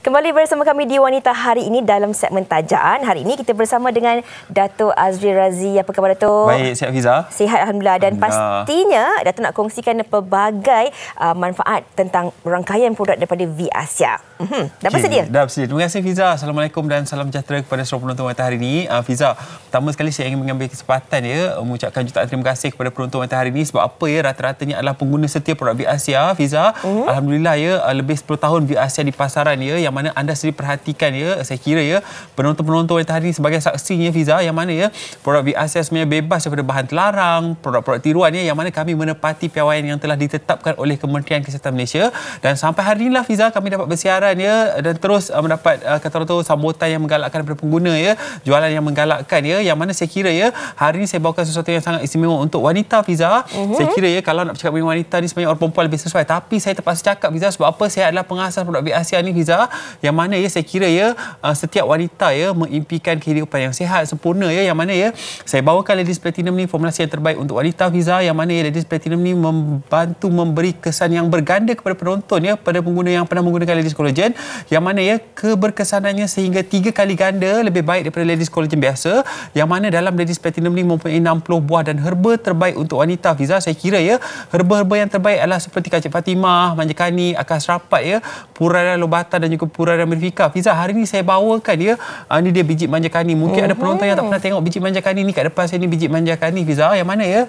Kembali bersama kami di Wanita Hari ini dalam segmen tajaan. Hari ini kita bersama dengan Dato Azri Razi. Apa khabar Dato? Baik, sihat Fiza. Sihat alhamdulillah dan pastinya Dato nak kongsikan pelbagai uh, manfaat tentang rangkaian produk daripada V Asia. Mhm. Dah okay, bersedia? Dah bersedia. Terima kasih Fiza. Assalamualaikum dan salam sejahtera kepada seluruh penonton Wanita Hari ini. Uh, Fiza, pertama sekali saya ingin mengambil kesempatan ya mengucapkan jutaan terima kasih kepada penonton Wanita Hari ini sebab apa ya rata-ratanya adalah pengguna setia produk V Asia. Fiza, mm-hmm. alhamdulillah ya ah, lebih 10 tahun V Asia di pasaran ya yang mana anda sendiri perhatikan ya saya kira ya penonton-penonton yang tadi sebagai saksinya Fiza yang mana ya produk VR sebenarnya bebas daripada bahan terlarang produk-produk tiruan ya, yang mana kami menepati piawaian yang telah ditetapkan oleh Kementerian Kesihatan Malaysia dan sampai hari inilah Fiza kami dapat bersiaran ya dan terus uh, mendapat uh, kata tu sambutan yang menggalakkan daripada pengguna ya jualan yang menggalakkan ya yang mana saya kira ya hari ini saya bawakan sesuatu yang sangat istimewa untuk wanita Fiza mm-hmm. saya kira ya kalau nak cakap dengan wanita ni sebenarnya orang perempuan lebih sesuai tapi saya terpaksa cakap Fiza sebab apa saya adalah pengasas produk VR ni Fiza yang mana ya saya kira ya uh, setiap wanita ya mengimpikan kehidupan yang sihat sempurna ya yang mana ya saya bawakan ladies platinum ni formulasi yang terbaik untuk wanita visa yang mana ya ladies platinum ni membantu memberi kesan yang berganda kepada penonton ya pada pengguna yang pernah menggunakan ladies collagen yang mana ya keberkesanannya sehingga tiga kali ganda lebih baik daripada ladies collagen biasa yang mana dalam ladies platinum ni mempunyai 60 buah dan herba terbaik untuk wanita visa saya kira ya herba-herba yang terbaik adalah seperti kacang Fatimah, manjakani, akas rapat ya, purana lobata dan juga Pura dan Merifika. Fiza, hari ni saya bawakan ya. Uh, ini dia biji manjakani. Mungkin uh ada oh. penonton yang tak pernah tengok biji manjakan ni kat depan saya ni biji manjakani Fiza. Yang mana ya?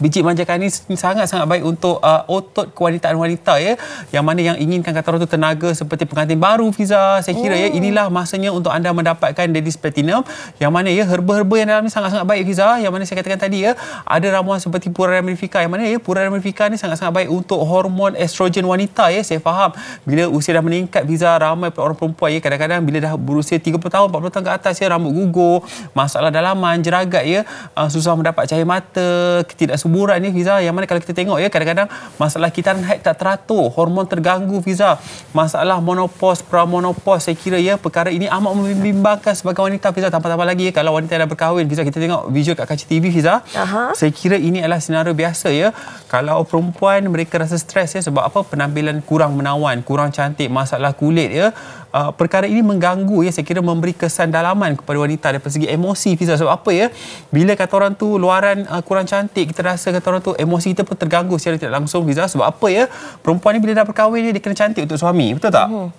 biji manjakan ni sangat-sangat baik untuk uh, otot kewanitaan wanita ya yang mana yang inginkan kata orang tu tenaga seperti pengantin baru Fiza saya kira mm. ya hmm. inilah masanya untuk anda mendapatkan Daily Platinum yang mana ya herba-herba yang dalam ni sangat-sangat baik Fiza yang mana saya katakan tadi ya ada ramuan seperti Pura Ramifica yang mana ya Pura Ramifica ni sangat-sangat baik untuk hormon estrogen wanita ya saya faham bila usia dah meningkat Fiza ramai orang perempuan ya kadang-kadang bila dah berusia 30 tahun 40 tahun ke atas ya rambut gugur masalah dalaman jeragat ya uh, susah mendapat cahaya mata ketidaksu kesuburan ni Fiza yang mana kalau kita tengok ya kadang-kadang masalah kita haid tak teratur hormon terganggu Fiza masalah menopause pramenopause saya kira ya perkara ini amat membimbangkan sebagai wanita Fiza tambah-tambah lagi ya, kalau wanita dah berkahwin Fiza kita tengok video kat kaca TV Fiza uh saya kira ini adalah senario biasa ya kalau perempuan mereka rasa stres ya sebab apa penampilan kurang menawan kurang cantik masalah kulit ya uh, perkara ini mengganggu ya saya kira memberi kesan dalaman kepada wanita dari segi emosi Fiza sebab apa ya bila kata orang tu luaran uh, kurang cantik kita rasa kata orang tu emosi kita pun terganggu secara tidak langsung Fiza sebab apa ya perempuan ni bila dah berkahwin dia kena cantik untuk suami betul tak? Uh-huh.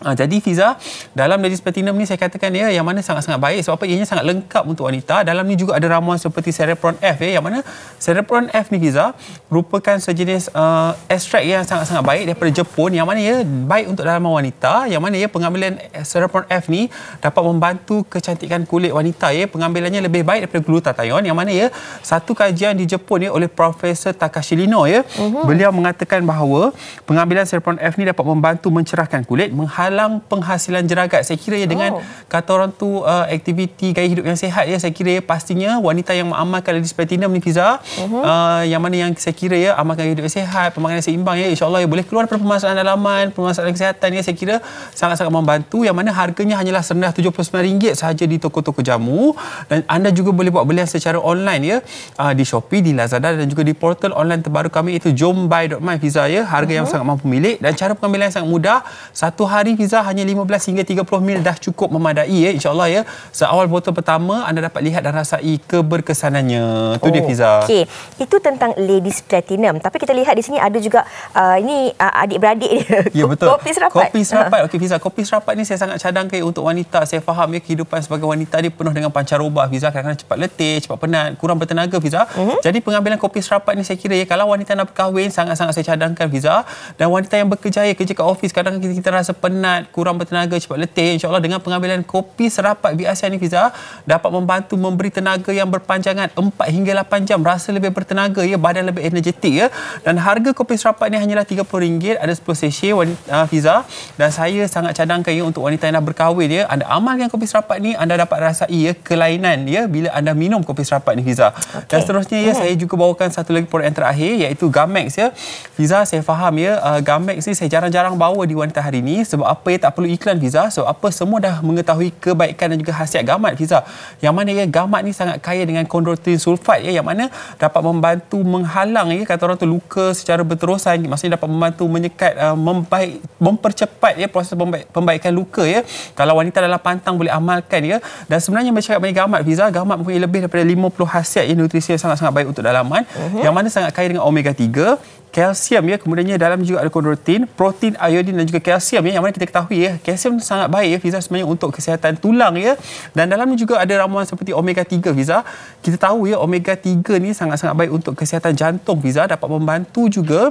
Ha, jadi Fiza, dalam ladies platinum ni saya katakan ya yang mana sangat-sangat baik sebab apa ianya sangat lengkap untuk wanita. Dalam ni juga ada ramuan seperti Serapron F ya yang mana Serapron F ni Fiza merupakan sejenis uh, ah, ekstrak yang sangat-sangat baik daripada Jepun yang mana ya baik untuk dalam wanita. Yang mana ya pengambilan Serapron eh, F ni dapat membantu kecantikan kulit wanita ya. Pengambilannya lebih baik daripada glutathione yang mana ya satu kajian di Jepun ya oleh Profesor Takashi Lino ya. Uh-huh. Beliau mengatakan bahawa pengambilan Serapron F ni dapat membantu mencerahkan kulit, menghal dalam penghasilan jeragat. Saya kira ya dengan oh. kata orang tu uh, aktiviti gaya hidup yang sehat ya saya kira ya pastinya wanita yang mengamalkan ladies platinum ni Fiza uh-huh. uh, yang mana yang saya kira ya amalkan gaya hidup yang sehat, pemakanan seimbang ya insyaallah ya boleh keluar daripada permasalahan dalaman, permasalahan kesihatan ya saya kira sangat-sangat membantu yang mana harganya hanyalah serendah RM79 sahaja di toko-toko jamu dan anda juga boleh buat belian secara online ya uh, di Shopee, di Lazada dan juga di portal online terbaru kami itu jombuy.my Fiza ya harga uh-huh. yang mhm. sangat mampu milik dan cara pengambilan yang sangat mudah satu hari Pizza hanya 15 hingga 30 mil dah cukup memadai ya insyaallah ya. Seawal botol pertama anda dapat lihat dan rasai keberkesanannya. Itu oh. dia Pizza. Okey. Itu tentang Ladies Platinum. Tapi kita lihat di sini ada juga uh, ini uh, adik-beradik dia. Ya betul. Kopi serapat. Kopi serapat. Uh. Okey Pizza, kopi serapat ni saya sangat cadangkan untuk wanita. Saya faham ya kehidupan sebagai wanita ni penuh dengan pancaroba Pizza kadang-kadang cepat letih, cepat penat, kurang bertenaga Pizza. Uh-huh. Mhm. Jadi pengambilan kopi serapat ni saya kira ya kalau wanita nak berkahwin sangat-sangat saya cadangkan Pizza dan wanita yang bekerja kerja kat office kadang-kadang kita rasa penat penat, kurang bertenaga, cepat letih. InsyaAllah dengan pengambilan kopi serapat biasa ni Fiza dapat membantu memberi tenaga yang berpanjangan 4 hingga 8 jam. Rasa lebih bertenaga, ya, badan lebih energetik. Ya. Dan harga kopi serapat ni hanyalah RM30. Ada 10 sesyen uh, Fiza. Dan saya sangat cadangkan ya, untuk wanita yang dah berkahwin. Ya. Anda amalkan kopi serapat ni, anda dapat rasai ya, kelainan ya, bila anda minum kopi serapat ni Fiza. Okay. Dan seterusnya, ya, saya juga bawakan satu lagi produk yang terakhir iaitu Gamex. Ya. Fiza, saya faham ya, uh, Gamex ni saya jarang-jarang bawa di wanita hari ini sebab apa apa yang tak perlu iklan Fiza so apa semua dah mengetahui kebaikan dan juga khasiat gamat Fiza yang mana ya gamat ni sangat kaya dengan kondrotin sulfat ya yang mana dapat membantu menghalang ya kata orang tu luka secara berterusan maksudnya dapat membantu menyekat uh, membaik mempercepat ya proses membaik, pembaikan luka ya kalau wanita dalam pantang boleh amalkan ya dan sebenarnya bercakap banyak gamat Fiza gamat mempunyai lebih daripada 50 khasiat ya nutrisi yang sangat-sangat baik untuk dalaman uh-huh. yang mana sangat kaya dengan omega 3 kalsium ya kemudiannya dalam juga ada kondroitin protein iodin dan juga kalsium ya yang mana kita ketahui ya kalsium sangat baik ya Fiza sebenarnya untuk kesihatan tulang ya dan dalamnya juga ada ramuan seperti omega 3 visa kita tahu ya omega 3 ni sangat-sangat baik untuk kesihatan jantung visa dapat membantu juga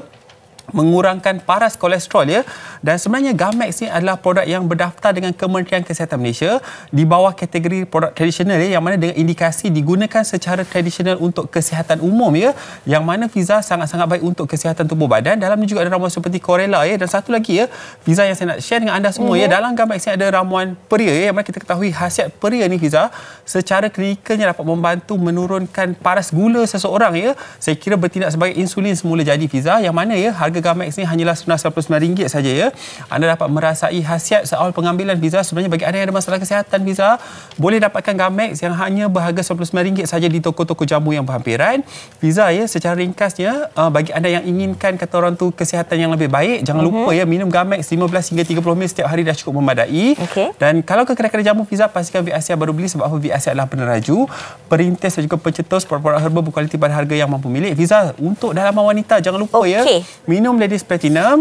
mengurangkan paras kolesterol ya dan sebenarnya Gamex ni adalah produk yang berdaftar dengan Kementerian Kesihatan Malaysia di bawah kategori produk tradisional ya yang mana dengan indikasi digunakan secara tradisional untuk kesihatan umum ya yang mana visa sangat-sangat baik untuk kesihatan tubuh badan dalam ni juga ada ramuan seperti Corella ya dan satu lagi ya visa yang saya nak share dengan anda semua ya. mm-hmm. ya dalam Gamex ni ada ramuan peria ya yang mana kita ketahui khasiat peria ni visa secara klinikalnya dapat membantu menurunkan paras gula seseorang ya saya kira bertindak sebagai insulin semula jadi visa yang mana ya harga harga Gamex ni hanyalah RM199 saja ya. Anda dapat merasai khasiat seawal pengambilan visa sebenarnya bagi anda yang ada masalah kesihatan visa boleh dapatkan Gamex yang hanya berharga RM199 saja di toko-toko jamu yang berhampiran. Visa ya secara ringkasnya uh, bagi anda yang inginkan kata orang tu kesihatan yang lebih baik jangan mm-hmm. lupa ya minum Gamex 15 hingga 30 ml setiap hari dah cukup memadai. Okay. Dan kalau ke kedai-kedai jamu visa pastikan VASIA baru beli sebab apa VASIA adalah peneraju perintis dan juga pencetus produk-produk herba berkualiti pada harga yang mampu milik. Visa untuk dalam wanita jangan lupa okay. ya. Minum platinum ladies platinum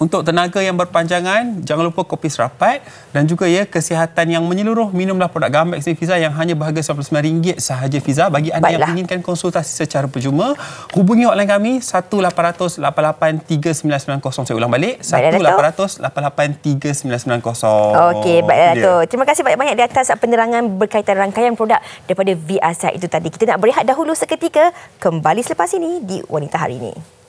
untuk tenaga yang berpanjangan jangan lupa kopi serapat dan juga ya kesihatan yang menyeluruh minumlah produk Gambex ni Fiza yang hanya berharga RM99 sahaja Fiza bagi anda Baiklah. yang inginkan konsultasi secara percuma hubungi hotline kami 1-800-883-990 saya ulang balik 1-800-883-990 Okey, baiklah yeah. tu terima kasih banyak-banyak di atas penerangan berkaitan rangkaian produk daripada VR itu tadi kita nak berehat dahulu seketika kembali selepas ini di Wanita Hari Ini